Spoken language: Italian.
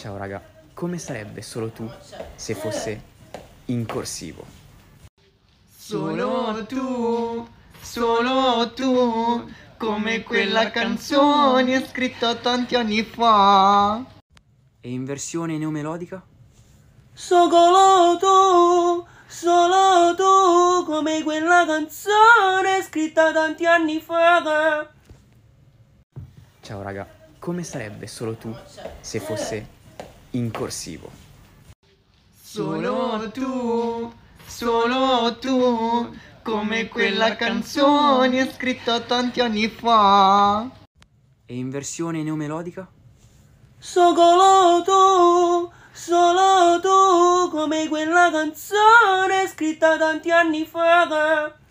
Ciao raga, come sarebbe solo tu se fosse in corsivo? Solo tu, solo tu, come quella canzone scritta tanti anni fa. E in versione neomelodica? Solo tu, solo tu, come quella canzone scritta tanti anni fa. Ciao raga, come sarebbe solo tu se fosse in corsivo. Solo tu, solo tu, come quella canzone scritta tanti anni fa. E in versione neomelodica? Solo tu, solo tu, come quella canzone scritta tanti anni fa.